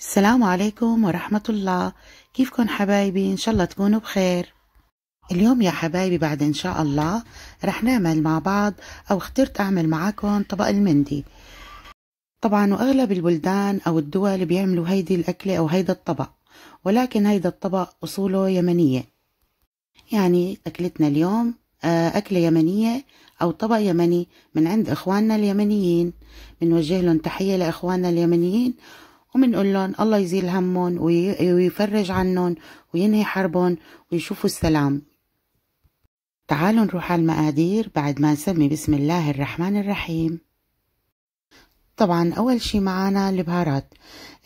السلام عليكم ورحمة الله كيفكن حبايبي إن شاء الله تكونوا بخير اليوم يا حبايبي بعد إن شاء الله رح نعمل مع بعض أو اخترت أعمل معاكم طبق المندي طبعا وأغلب البلدان أو الدول بيعملوا هيدي الأكلة أو هيدا الطبق ولكن هيدا الطبق أصوله يمنية يعني أكلتنا اليوم آه، أكلة يمنية أو طبق يمني من عند إخواننا اليمنيين بنوجه لهم تحية لإخواننا اليمنيين وبنقول لهم الله يزيل همهم ويفرج عنهم وينهي حربهم ويشوفوا السلام تعالوا نروح على المقادير بعد ما نسمي بسم الله الرحمن الرحيم طبعا اول شي معانا البهارات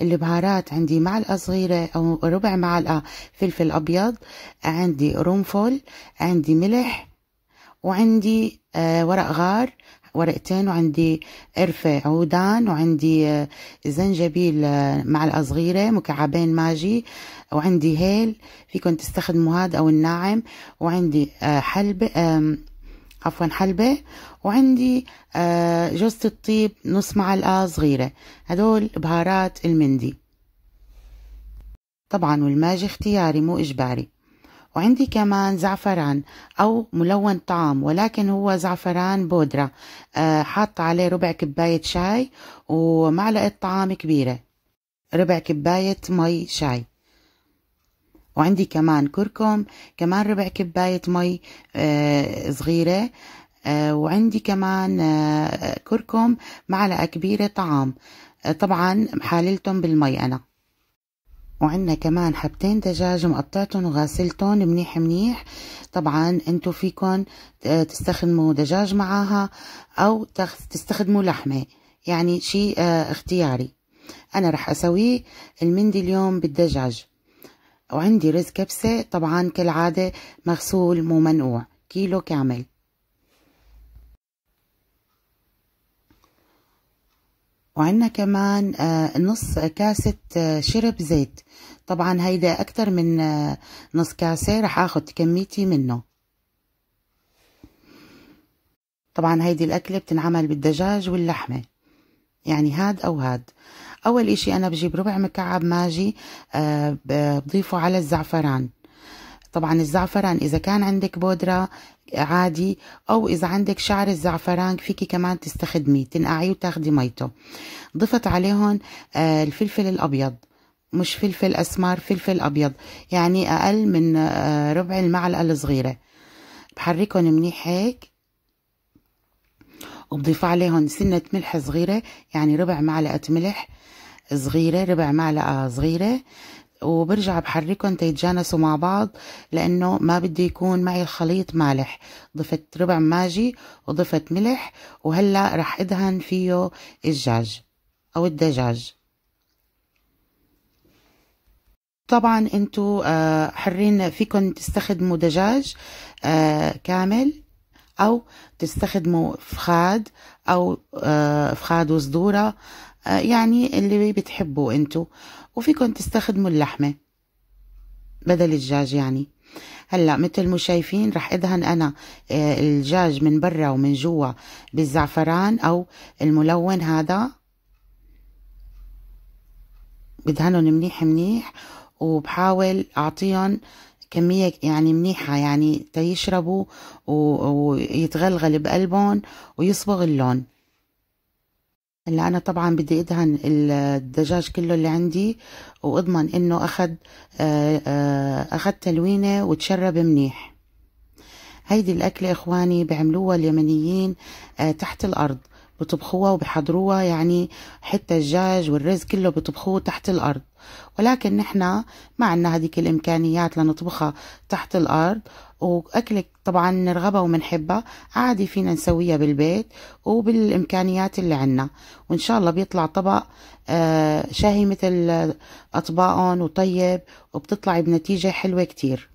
البهارات عندي معلقه صغيره او ربع معلقه فلفل ابيض عندي قرنفل عندي ملح وعندي آه، ورق غار ورقتين وعندي قرفة عودان وعندي آه، زنجبيل آه، معلقة صغيرة مكعبين ماجي وعندي هيل فيكم تستخدموا هذا أو الناعم وعندي آه، حلبة عفوا حلبة وعندي جوزة الطيب نص معلقة صغيرة هدول بهارات المندي طبعا والماجي اختياري مو إجباري وعندي كمان زعفران أو ملون طعام ولكن هو زعفران بودرة آه، حاط عليه ربع كباية شاي ومعلقة طعام كبيرة ربع كباية مي شاي وعندي كمان كركم كمان ربع كباية مي آه، صغيرة آه، وعندي كمان كركم معلقة كبيرة طعام طبعا محللتهم بالمي أنا وعندنا كمان حبتين دجاج مقطعتهم وغاسلتهم منيح منيح طبعا انتو فيكن آه، تستخدموا دجاج معاها او تستخدموا لحمة يعني شيء آه، اختياري انا رح اسويه المندي اليوم بالدجاج وعندي رز كبسة طبعا كالعادة مغسول مو منقوع كيلو كامل وعندنا كمان آه، نص كاسة آه، شرب زيت طبعا هيدا أكتر من آه، نص كاسة رح أخد كميتي منه طبعا هيدي الأكلة بتنعمل بالدجاج واللحمة يعني هاد أو هاد أول إشي أنا بجيب ربع مكعب ماجي بضيفه على الزعفران طبعا الزعفران إذا كان عندك بودرة عادي أو إذا عندك شعر الزعفران فيكي كمان تستخدميه تنقعيه وتاخدي ميته ضفت عليهم آه، الفلفل الأبيض مش فلفل أسمر فلفل أبيض يعني أقل من آه، ربع المعلقة الصغيرة بحركهم منيح هيك وبضيف عليهم سنة ملح صغيرة يعني ربع معلقة ملح صغيرة ربع معلقة صغيرة وبرجع بحركهم تيتجانسوا مع بعض لانه ما بدي يكون معي الخليط مالح ضفت ربع ماجي وضفت ملح وهلا رح ادهن فيه الدجاج او الدجاج طبعا انتو آه، حرين فيكن تستخدموا دجاج آه، كامل او تستخدموا فخاد او آه، فخاد وصدوره آه، يعني اللي بتحبوه انتو وفيكن تستخدموا اللحمة بدل الدجاج يعني هلا مثل ما شايفين رح ادهن انا آه، الدجاج من برا ومن جوا بالزعفران او الملون هذا بدهنهم منيح منيح وبحاول اعطيهم كمية يعني منيحة يعني تيشربوا ويتغلغل بقلبهم ويصبغ اللون هلا انا طبعا بدي ادهن الدجاج كله اللي عندي واضمن انه اخد آه، آه، اخد تلوينه وتشرب منيح هيدي الاكله اخواني بيعملوها اليمنيين آه، تحت الارض بطبخوها وبحضروها يعني حتى الدجاج والرز كله بطبخوه تحت الارض ولكن نحن ما عندنا هذيك الإمكانيات لنطبخها تحت الأرض وأكلة طبعا نرغبها ومنحبها عادي فينا نسويها بالبيت وبالإمكانيات اللي عندنا وإن شاء الله بيطلع طبق آه، شهي مثل أطباقهم وطيب وبتطلع بنتيجة حلوة كتير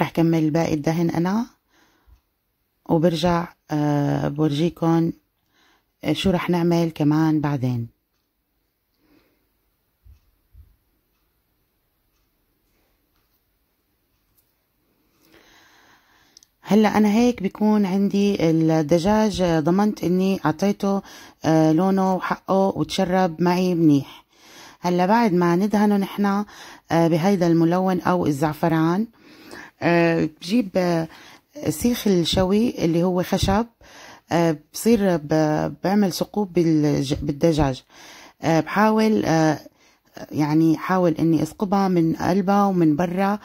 رح كمل باقي الدهن أنا وبرجع آه، بورجيكم آه، شو رح نعمل كمان بعدين هلا انا هيك بيكون عندي الدجاج ضمنت اني اعطيته آه، لونه وحقه وتشرب معي منيح هلا بعد ما ندهنه نحنا آه، بهيدا الملون او الزعفران آه، بجيب سيخ الشوي اللي هو خشب بصير بعمل ثقوب بالدجاج بحاول يعني حاول اني اسقبها من قلبها ومن برا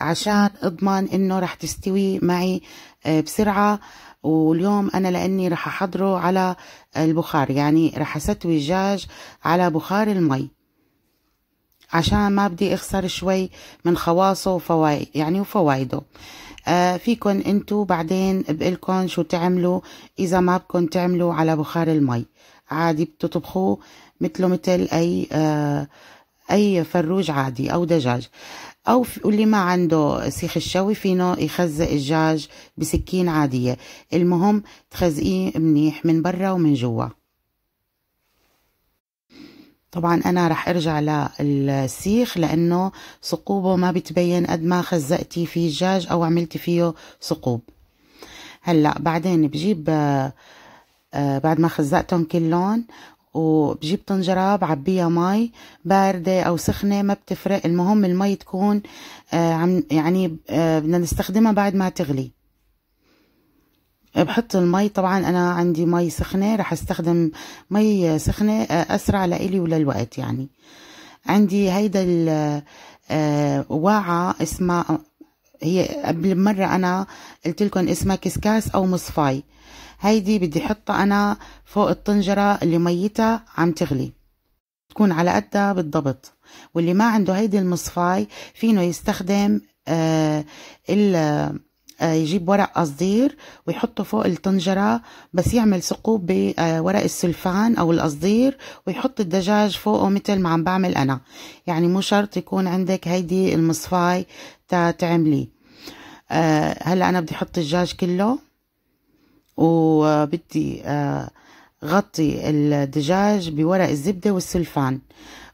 عشان اضمن انه رح تستوي معي آه، بسرعه واليوم انا لاني رح احضره على البخار يعني رح استوي الدجاج على بخار المي عشان ما بدي اخسر شوي من خواصه وفوايد يعني وفوايده آه فيكن انتو بعدين بقلكن شو تعملوا اذا ما بكن تعملوا على بخار المي عادي بتطبخوه مثله مثل اي آه اي فروج عادي او دجاج او واللي ما عنده سيخ الشوي فينه يخزق الدجاج بسكين عاديه المهم تخزقيه منيح من برا ومن جوا طبعا انا رح ارجع للسيخ لانه ثقوبه ما بتبين قد ما خزقتي فيه دجاج او عملتي فيه ثقوب هلا بعدين بجيب آه، آه، بعد ما خزقتهم كلهم وبجيب طنجرة بعبيها مي باردة أو سخنة ما بتفرق المهم المي تكون آه، عم يعني آه، بدنا نستخدمها بعد ما تغلي بحط المي طبعا أنا عندي مي سخنة رح استخدم مي سخنة آه، أسرع لإلي وللوقت يعني عندي هيدا الواعة اسمها هي قبل مرة أنا قلت لكم اسمها كسكاس أو مصفاي هيدي بدي حطها أنا فوق الطنجرة اللي ميتها عم تغلي تكون على قدها بالضبط واللي ما عنده هيدي المصفاي فينه يستخدم آه ال آه، يجيب ورق قصدير ويحطه فوق الطنجرة بس يعمل ثقوب بورق آه، السلفان أو القصدير ويحط الدجاج فوقه مثل ما عم بعمل أنا يعني مو شرط يكون عندك هيدي المصفاي تعمليه آه، هلا أنا بدي أحط الدجاج كله وبدي آه، غطي الدجاج بورق الزبدة والسلفان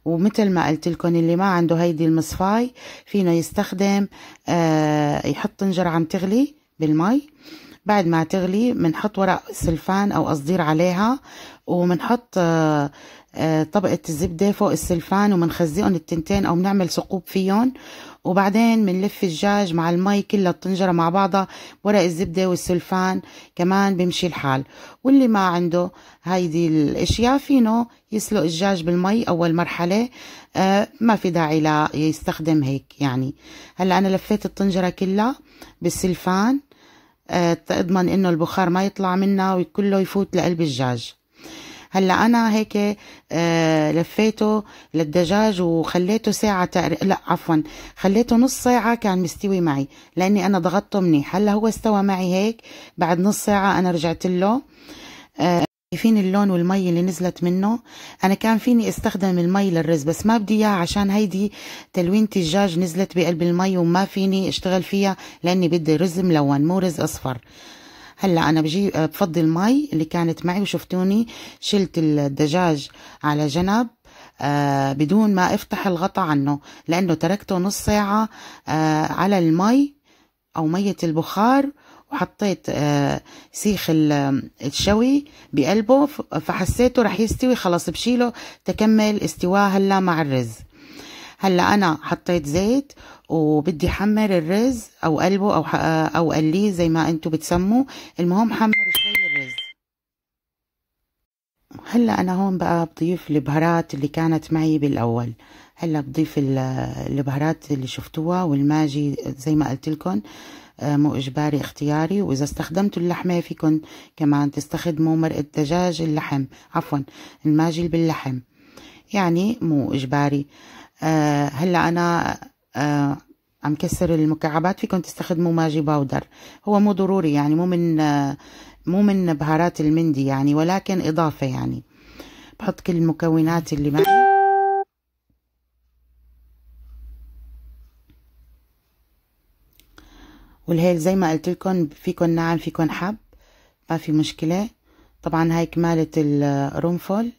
ومثل ما قلت لكم اللي ما عنده هيدي المصفاي فينه يستخدم آه، يحط طنجرة عم تغلي بالمي بعد ما تغلي بنحط ورق سلفان او قصدير عليها وبنحط آه، طبقة الزبدة فوق السلفان وبنخزقهم التنتين او بنعمل ثقوب فيهم وبعدين بنلف الدجاج مع المي كلها الطنجرة مع بعضها ورق الزبدة والسلفان كمان بيمشي الحال واللي ما عنده هيدي الاشياء فينه يسلق الدجاج بالمي اول مرحلة آه ما في داعي لا يستخدم هيك يعني هلا انا لفيت الطنجرة كلها بالسلفان آه تضمن انه البخار ما يطلع منها وكله يفوت لقلب الدجاج هلا انا هيك آه، لفيته للدجاج وخليته ساعه تقريبا لا عفوا خليته نص ساعه كان مستوي معي لاني انا ضغطته منيح هلا هو استوى معي هيك بعد نص ساعه انا رجعت له شايفين آه، اللون والمي اللي نزلت منه انا كان فيني استخدم المي للرز بس ما بدي اياها عشان هيدي تلوينة الدجاج نزلت بقلب المي وما فيني اشتغل فيها لاني بدي رز ملون مو رز اصفر هلا انا بجي آه، بفضي المي اللي كانت معي وشفتوني شلت الدجاج على جنب آه بدون ما افتح الغطا عنه لانه تركته نص ساعه آه على المي او ميه البخار وحطيت آه سيخ الشوي بقلبه فحسيته رح يستوي خلاص بشيله تكمل استواه هلا مع الرز هلا انا حطيت زيت وبدي حمر الرز او قلبه او او قليه زي ما انتم بتسموه المهم حمر شوي الرز هلا انا هون بقى بضيف البهارات اللي كانت معي بالاول هلا بضيف البهارات اللي شفتوها والماجي زي ما قلت لكم آه، مو اجباري اختياري واذا استخدمتوا اللحمه فيكم كمان تستخدموا مرقه دجاج اللحم عفوا الماجي باللحم يعني مو اجباري آه، هلا انا آه، عم كسر المكعبات فيكم تستخدموا ماجي باودر هو مو ضروري يعني مو من آه، مو من بهارات المندي يعني ولكن إضافة يعني بحط كل المكونات اللي معي والهيل زي ما قلت لكم فيكم ناعم فيكم حب ما في مشكلة طبعا هاي كمالة القرنفل آه،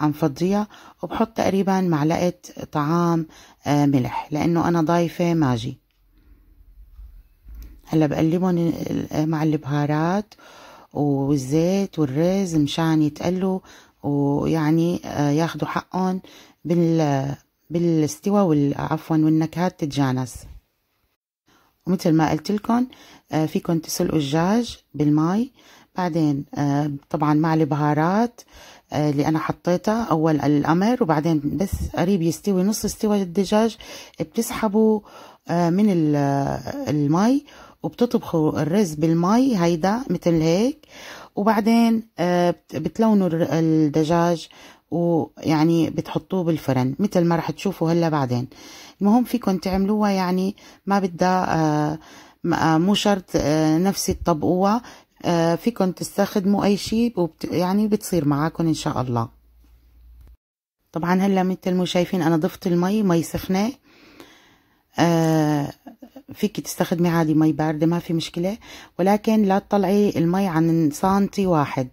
عم فضيها وبحط تقريبا معلقة طعام آه، ملح لانه انا ضايفة ماجي هلا بقلبهم آه، مع البهارات والزيت والرز مشان يتقلوا ويعني آه، ياخدوا حقهم بال بالاستوى والعفوا والنكهات تتجانس ومثل ما قلت لكم فيكم تسلقوا الدجاج بالماء بعدين طبعا مع البهارات آه، اللي انا حطيتها اول الأمر وبعدين بس قريب يستوي نص استوى الدجاج بتسحبوا آه، من آه، المي وبتطبخوا الرز بالمي هيدا مثل هيك وبعدين بتلونوا الدجاج ويعني بتحطوه بالفرن مثل ما رح تشوفوا هلا بعدين المهم فيكم تعملوها يعني ما بدها مو شرط نفسي تطبقوها آه، فيكن تستخدموا اي شيء وبت... يعني بتصير معاكم ان شاء الله طبعا هلا مثل ما شايفين انا ضفت المي مي سخنه آه، فيك تستخدمي عادي مي باردة ما في مشكلة ولكن لا تطلعي المي عن سنتي واحد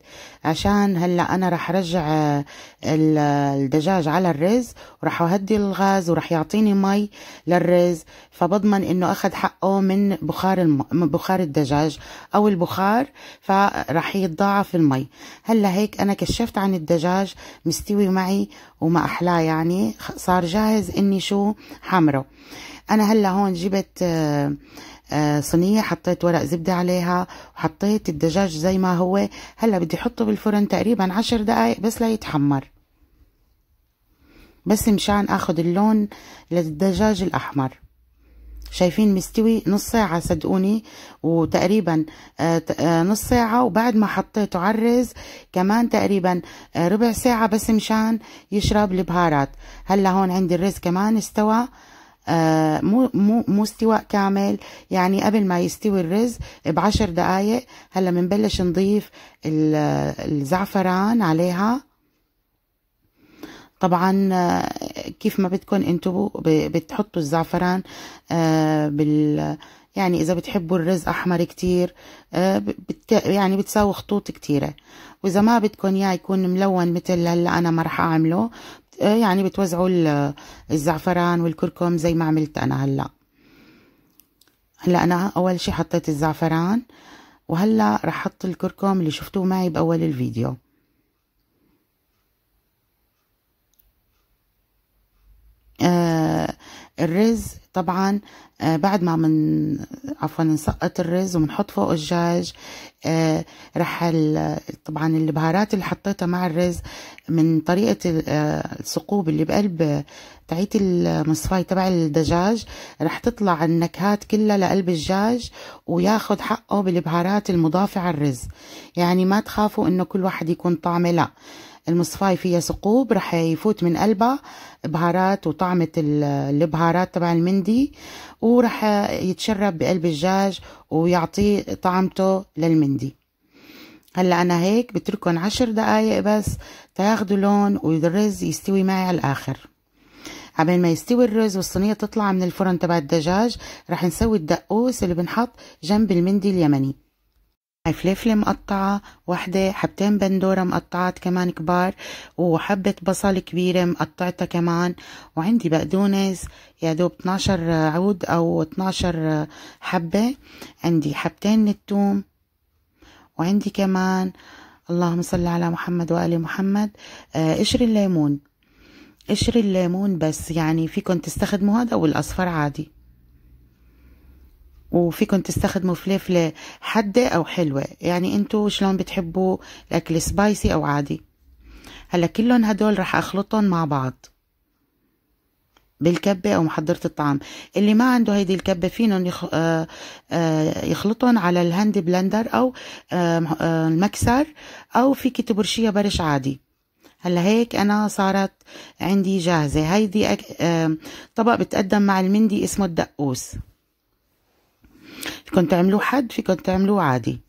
عشان هلا أنا راح أرجع آه، الدجاج على الرز وراح أهدي الغاز وراح يعطيني مي للرز فبضمن إنه أخذ حقه من بخار الم... بخار الدجاج أو البخار فراح يتضاعف المي هلا هيك أنا كشفت عن الدجاج مستوي معي وما أحلاه يعني صار جاهز إني شو حمره انا هلا هون جبت آه، آه، صينيه حطيت ورق زبده عليها وحطيت الدجاج زي ما هو هلا بدي احطه بالفرن تقريبا عشر دقائق بس ليتحمر بس مشان اخذ اللون للدجاج الاحمر شايفين مستوي نص ساعة صدقوني وتقريبا آه، نص ساعة وبعد ما حطيته على الرز كمان تقريبا ربع ساعة بس مشان يشرب البهارات هلا هون عندي الرز كمان استوى آه، مو مو مو استواء كامل يعني قبل ما يستوي الرز بعشر دقايق هلا بنبلش نضيف الزعفران عليها طبعا آه، كيف ما بدكم انتوا بتحطوا الزعفران آه، بال يعني اذا بتحبوا الرز احمر كتير يعني بتساوي خطوط كتيره واذا ما بدكم اياه يكون ملون مثل هلا انا ما راح اعمله يعني بتوزعوا الزعفران والكركم زي ما عملت انا هلا هلا انا اول شي حطيت الزعفران وهلا رح احط الكركم اللي شفتوه معي باول الفيديو آه، الرز طبعا آه، بعد ما من عفوا نسقط الرز وبنحط فوق الدجاج آه، رح طبعا البهارات اللي حطيتها مع الرز من طريقه الثقوب اللي بقلب تعيت المصفاي تبع الدجاج رح تطلع النكهات كلها لقلب الدجاج وياخد حقه بالبهارات المضافه على الرز يعني ما تخافوا انه كل واحد يكون طعمه لا المصفاي فيها ثقوب راح يفوت من قلبها بهارات وطعمة البهارات تبع المندي وراح يتشرب بقلب الدجاج ويعطي طعمته للمندي هلا انا هيك بتركن عشر دقايق بس تاخدوا لون والرز يستوي معي على الاخر عبين ما يستوي الرز والصينيه تطلع من الفرن تبع الدجاج رح نسوي الدقوس اللي بنحط جنب المندي اليمني فليفله مقطعه وحده حبتين بندوره مقطعات كمان كبار وحبه بصل كبيره مقطعتها كمان وعندي بقدونس يا دوب 12 عود او 12 حبه عندي حبتين من الثوم وعندي كمان اللهم صل على محمد وآل محمد آه، قشر الليمون قشر الليمون بس يعني فيكم تستخدموا هذا والاصفر عادي وفيكم تستخدموا فليفلة حادة أو حلوة يعني انتو شلون بتحبوا الأكل سبايسي أو عادي هلا كلهم هدول رح أخلطهم مع بعض بالكبة أو محضرة الطعام اللي ما عنده هيدي الكبة فينهم آه، آه، يخلطهم على الهاند بلندر أو آه، المكسر أو فيك تبرشيها برش عادي هلا هيك أنا صارت عندي جاهزة هيدي طبق بتقدم مع المندي اسمه الدقوس فيكن تعملوه حد فيكن تعملوه عادي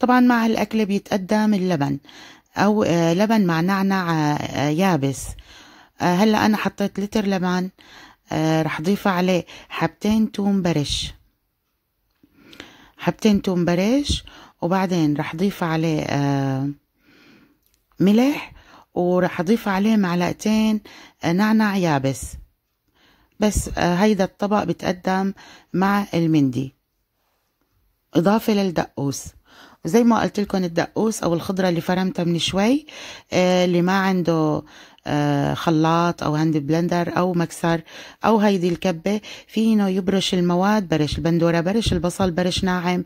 طبعا مع الأكل بيتقدم اللبن أو آه، لبن مع نعنع آه، آه، يابس هلا أنا حطيت لتر لبن رح ضيف عليه حبتين توم برش حبتين توم برش وبعدين رح ضيف عليه ملح ورح اضيف عليه معلقتين نعنع يابس بس آه، هيدا الطبق بتقدم مع المندي إضافة للدقوس وزي ما قلت لكم الدقوس أو الخضرة اللي فرمتها من شوي آه، اللي ما عنده آه، خلاط أو هاند بلندر أو مكسر أو هيدي الكبة فينه يبرش المواد برش البندورة برش البصل برش ناعم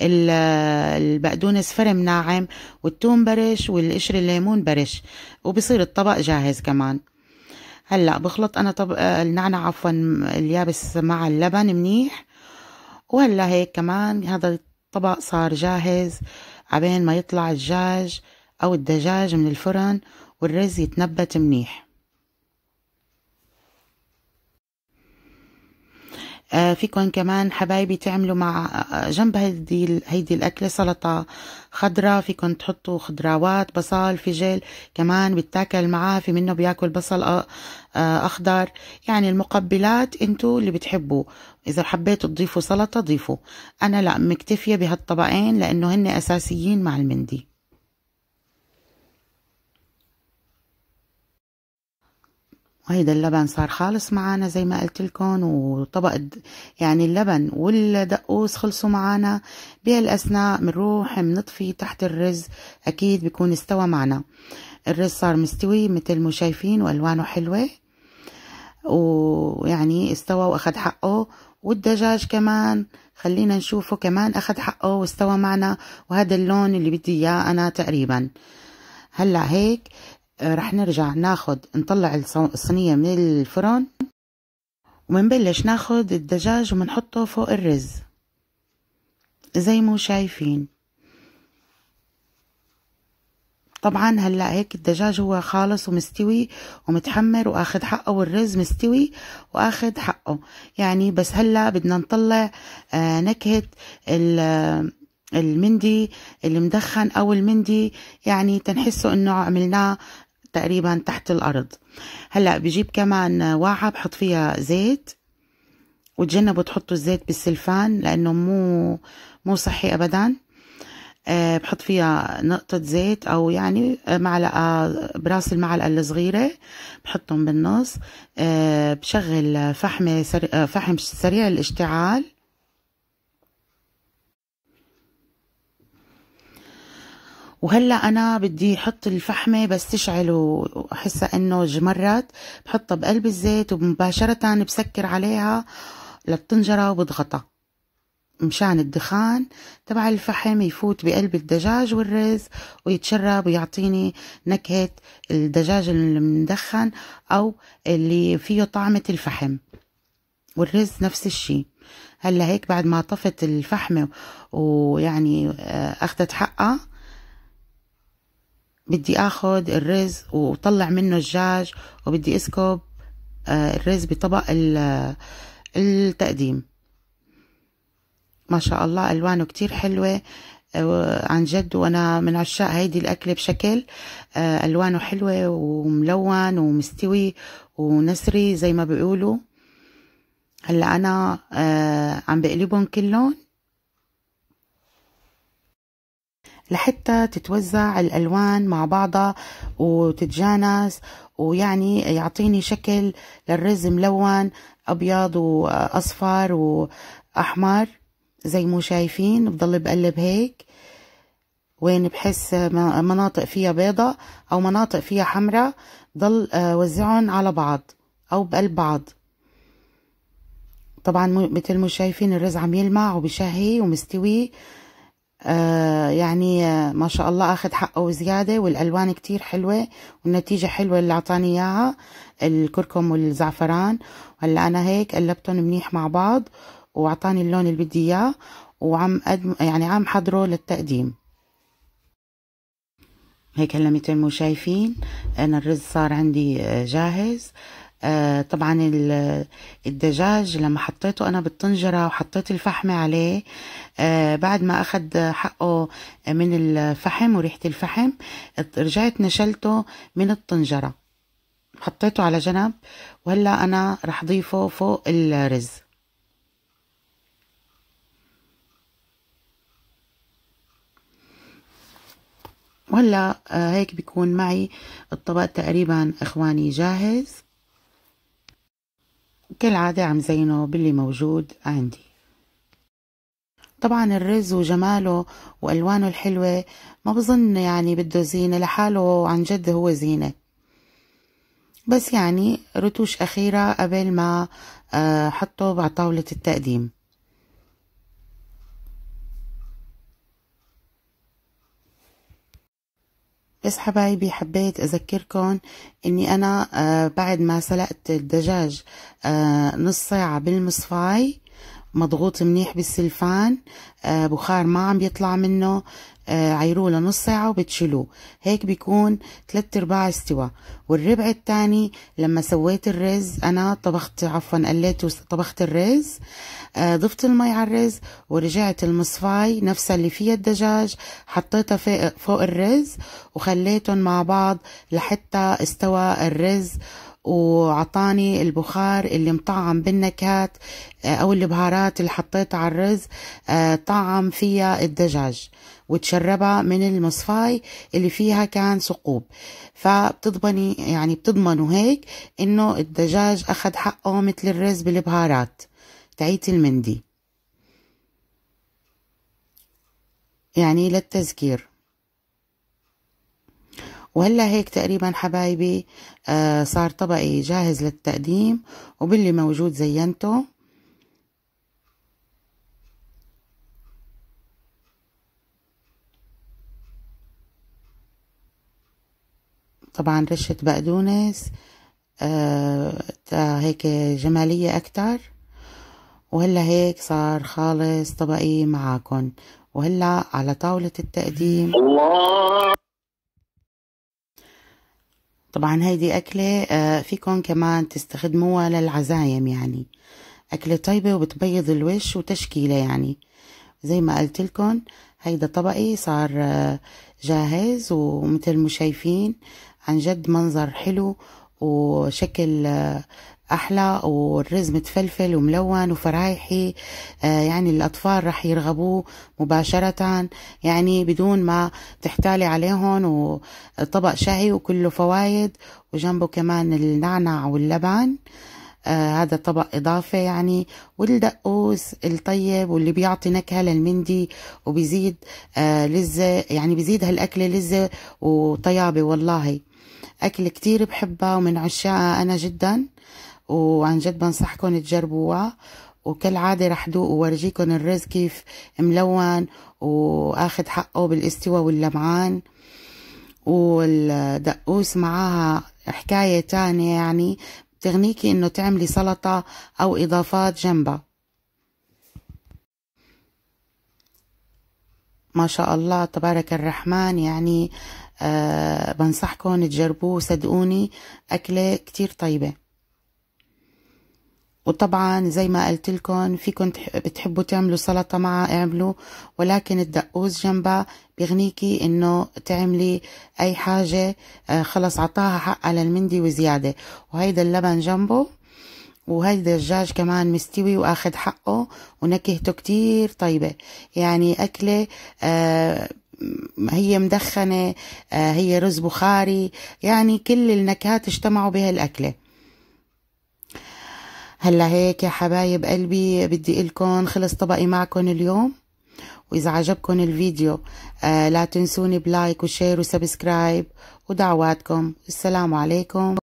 البقدونس فرم ناعم والثوم برش والقشر الليمون برش وبصير الطبق جاهز كمان هلا بخلط انا طب آه، النعنع عفوا اليابس مع اللبن منيح وهلا هيك كمان هذا الطبق صار جاهز عبين ما يطلع الدجاج او الدجاج من الفرن والرز يتنبت منيح آه، فيكم كمان حبايبي تعملوا مع آه، جنب هيدي هيدي الاكله سلطه خضراء فيكم تحطوا خضروات بصل فجل كمان بتاكل معاه في منه بياكل بصل آه، اخضر يعني المقبلات انتوا اللي بتحبوا اذا حبيتوا تضيفوا سلطه ضيفوا انا لا مكتفيه بهالطبقين لانه هن اساسيين مع المندي وهيدا اللبن صار خالص معانا زي ما قلت لكم وطبق يعني اللبن والدقوس خلصوا معانا بهالاثناء بنروح بنطفي تحت الرز اكيد بيكون استوى معنا الرز صار مستوي مثل ما شايفين والوانه حلوه ويعني استوى واخد حقه والدجاج كمان خلينا نشوفه كمان اخد حقه واستوى معنا وهذا اللون اللي بدي اياه انا تقريبا هلا هيك آه، رح نرجع ناخد نطلع الصينية من الفرن ومنبلش ناخد الدجاج ومنحطه فوق الرز زي ما شايفين طبعا هلا هيك الدجاج هو خالص ومستوي ومتحمر واخد حقه والرز مستوي واخد حقه يعني بس هلا بدنا نطلع آه نكهه المندي المدخن او المندي يعني تنحسوا انه عملناه تقريبا تحت الأرض هلأ بجيب كمان واعة بحط فيها زيت وتجنبوا تحطوا الزيت بالسلفان لأنه مو مو صحي أبدا أه بحط فيها نقطة زيت أو يعني معلقة براس المعلقة الصغيرة بحطهم بالنص أه بشغل فحمة آه، فحم سريع الاشتعال وهلا انا بدي احط الفحمه بس تشعل واحسها انه جمرت بحطها بقلب الزيت ومباشره بسكر عليها للطنجره وبضغطها مشان الدخان تبع الفحم يفوت بقلب الدجاج والرز ويتشرب ويعطيني نكهة الدجاج المدخن أو اللي فيه طعمة الفحم والرز نفس الشي هلا هيك بعد ما طفت الفحمة ويعني آه، أخذت حقها بدي اخد الرز وطلع منه الدجاج وبدي اسكب آه، الرز بطبق التقديم ما شاء الله الوانه كتير حلوه آه، عن جد وانا من عشاق هيدي الاكله بشكل آه، الوانه حلوه وملون ومستوي ونسري زي ما بيقولوا هلا انا عم بقلبهم كلهم لحتى تتوزع الألوان مع بعضها وتتجانس ويعني يعطيني شكل للرز ملون أبيض وأصفر وأحمر زي مو شايفين بضل بقلب هيك وين بحس مناطق فيها بيضة أو مناطق فيها حمراء ضل وزعهم على بعض أو بقلب بعض طبعا مثل ما شايفين الرز عم يلمع وبشهي ومستوي آه، يعني آه، ما شاء الله اخذ حقه وزيادة والالوان كتير حلوة والنتيجة حلوة اللي اعطاني اياها الكركم والزعفران هلا انا هيك قلبتهم منيح مع بعض واعطاني اللون اللي بدي اياه وعم أدم يعني عم حضره للتقديم هيك هلا مثل ما شايفين انا الرز صار عندي آه، جاهز آه، طبعا الدجاج لما حطيته انا بالطنجرة وحطيت الفحم عليه آه، بعد ما اخد حقه من الفحم وريحة الفحم رجعت نشلته من الطنجرة حطيته على جنب وهلا انا رح ضيفه فوق الرز وهلا آه، هيك بيكون معي الطبق تقريبا اخواني جاهز كالعادة عم زينه باللي موجود عندي طبعا الرز وجماله وألوانه الحلوة ما بظن يعني بده زينة لحاله عن جد هو زينة بس يعني رتوش أخيرة قبل ما أحطه آه، على طاولة التقديم بس حبايبي حبيت أذكركم أني أنا آه، بعد ما سلقت الدجاج آه، نص ساعة بالمصفاي مضغوط منيح بالسلفان آه، بخار ما عم يطلع منه آه، عيروه لنص ساعة وبتشيلوه هيك بيكون ثلاثة ارباع استوى والربع الثاني لما سويت الرز انا طبخت عفوا قليت طبخت الرز آه، ضفت المي على الرز ورجعت المصفاي نفسها اللي فيها الدجاج حطيتها فوق الرز وخليتهم مع بعض لحتى استوى الرز وعطاني البخار اللي مطعم بالنكهات آه، او البهارات اللي حطيتها على الرز آه، طعم فيها الدجاج وتشربها من المصفاي اللي فيها كان ثقوب فبتضمني يعني بتضمنوا هيك انه الدجاج اخذ حقه مثل الرز بالبهارات تعيت المندي يعني للتذكير وهلا هيك تقريبا حبايبي آه صار طبقي جاهز للتقديم وباللي موجود زينته طبعا رشة بقدونس آه هيك جمالية أكتر وهلا هيك صار خالص طبقي معاكم وهلا على طاولة التقديم الله طبعا هيدي أكلة آه، فيكم كمان تستخدموها للعزايم يعني أكلة طيبة وبتبيض الوش وتشكيلة يعني زي ما قلت لكم هيدا طبقي صار آه، جاهز ومثل ما شايفين عن جد منظر حلو وشكل آه، احلى والرز متفلفل وملون وفرايحي آه، يعني الاطفال راح يرغبوه مباشره يعني بدون ما تحتالي عليهم وطبق شهي وكله فوايد وجنبه كمان النعنع واللبن آه، هذا طبق إضافة يعني والدقوس الطيب واللي بيعطي نكهة للمندي وبيزيد آه، لذة يعني بيزيد هالأكلة لذة وطيابة والله أكل كتير بحبها ومن عشاقها أنا جداً وعن جد بنصحكم تجربوها وكالعادة رح دوق وورجيكم الرز كيف ملون واخد حقه بالاستوى واللمعان والدقوس معاها حكاية تانية يعني بتغنيكي انه تعملي سلطة او اضافات جنبها ما شاء الله تبارك الرحمن يعني آه بنصحكم تجربوه صدقوني أكلة كتير طيبة وطبعا زي ما قلت لكم فيكم بتحبوا تعملوا سلطه معها اعملوا ولكن الدقوس جنبها بيغنيكي انه تعملي اي حاجه آه، خلص عطاها حقها للمندي وزياده وهيدا اللبن جنبه وهيدا الدجاج كمان مستوي واخد حقه ونكهته كتير طيبه يعني اكله آه هي مدخنه آه، هي رز بخاري يعني كل النكهات اجتمعوا بهالاكله هلا هيك يا حبايب قلبي بدي لكم خلص طبقي معكم اليوم وإذا عجبكم الفيديو آه لا تنسوني بلايك وشير وسبسكرايب ودعواتكم السلام عليكم